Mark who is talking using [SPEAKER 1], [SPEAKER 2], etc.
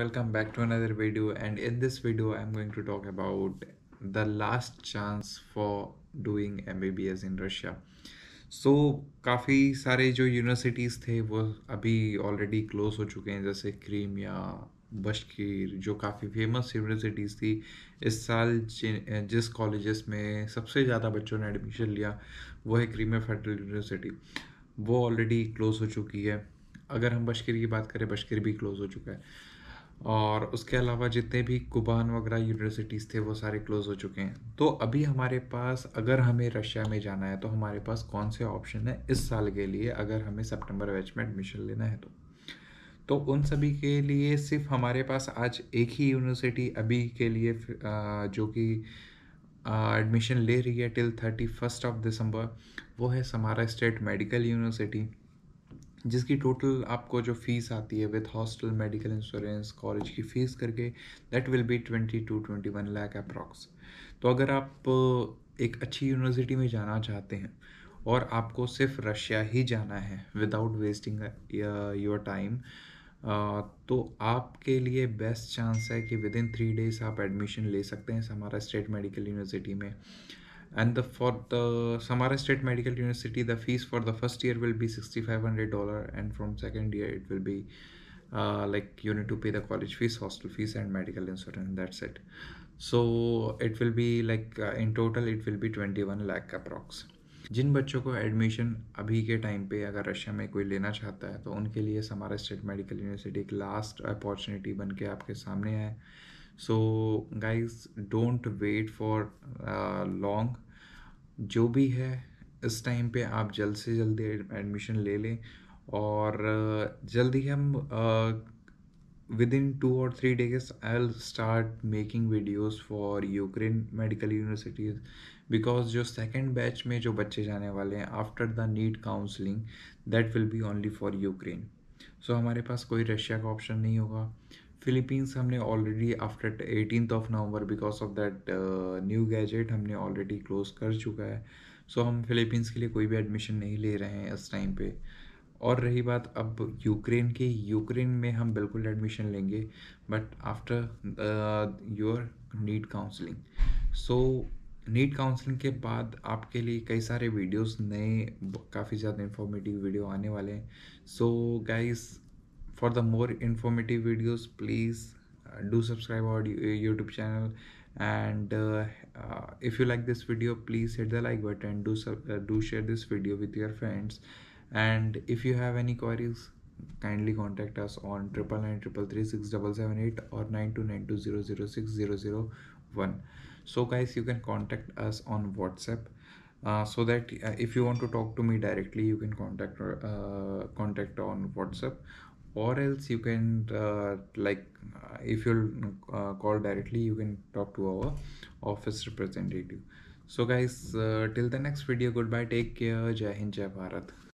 [SPEAKER 1] welcome back to another video and in this video I'm going to talk about the last chance for doing MBBS in Russia. So so, काफ़ी सारे जो universities थे वो अभी already close हो चुके हैं जैसे क्रीमिया या बशकीर जो काफ़ी फेमस यूनिवर्सिटीज़ थी इस साल जिस कॉलेजेस में सबसे ज़्यादा बच्चों ने एडमिशन लिया वो है क्रीमिया फेडरल यूनिवर्सिटी वो ऑलरेडी क्लोज हो चुकी है अगर हम बशकीर की बात करें बशकीर भी क्लोज हो चुका है और उसके अलावा जितने भी कुबान वगैरह यूनिवर्सिटीज़ थे वो सारे क्लोज़ हो चुके हैं तो अभी हमारे पास अगर हमें रशिया में जाना है तो हमारे पास कौन से ऑप्शन है इस साल के लिए अगर हमें सितंबर बैच में एडमिशन लेना है तो तो उन सभी के लिए सिर्फ हमारे पास आज एक ही यूनिवर्सिटी अभी के लिए जो कि एडमिशन ले रही है till thirty first of December वो है समारा स्टेट मेडिकल यूनिवर्सिटी जिसकी टोटल आपको जो फीस आती है with hostel medical insurance college की फीस करके that will be twenty two twenty one lakh approx तो अगर आप एक अच्छी यूनिवर्सिटी में जाना चाहते हैं और आपको सिर्फ रशिया ही जाना है विदाउट वेस्टिंग योर टाइम तो आपके लिए बेस्ट चांस है कि विद इन थ्री डेज आप एडमिशन ले सकते हैं हमारा स्टेट मेडिकल यूनिवर्सिटी में and the, for the Samara State Medical University, the fees for the first year will be $6,500 and from second year it will be uh, like you need to pay the college fees, hostel fees and medical insurance, that's it. So it will be like uh, in total it will be 21 lakh approx जिन बच्चों को admission अभी के time पे अगर Russia में कोई लेना चाहता है तो उनके लिए समारा स्टेट मेडिकल यूनिवर्सिटी एक लास्ट अपॉर्चुनिटी बन के आपके सामने है so guys don't wait for long जो भी है इस टाइम पे आप जल्द से जल्दी एडमिशन ले लें और uh, जल्दी हम विद इन टू और three days I will start making videos for Ukraine medical universities because जो सेकेंड बैच में जो बच्चे जाने वाले हैं after the NEET counselling that will be only for Ukraine so हमारे पास कोई रशिया का ऑप्शन नहीं होगा फिलीपींस हमने already after eighteenth of November because of that new gazette हमने ऑलरेडी क्लोज कर चुका है सो so, हम फिलीपींस के लिए कोई भी एडमिशन नहीं ले रहे हैं इस टाइम पे और रही बात अब यूक्रेन की यूक्रेन में हम बिल्कुल एडमिशन लेंगे but after your NEET counselling so NEET counselling के बाद आपके लिए कई सारे वीडियोस नए काफ़ी ज़्यादा इंफॉर्मेटिव वीडियो आने वाले हैं so guys for the more informative videos please uh, do subscribe our uh, youtube channel and uh, uh, if you like this video please hit the like button do uh, do share this video with your friends and if you have any queries kindly contact us on triple nine triple three six double seven eight or nine two nine two zero zero six zero zero one so guys you can contact us on whatsapp uh, so that uh, if you want to talk to me directly you can contact uh, contact on whatsapp or else you can uh, like uh, if you'll uh, call directly you can talk to our office representative so guys uh, till the next video goodbye take care jai hind jai bharat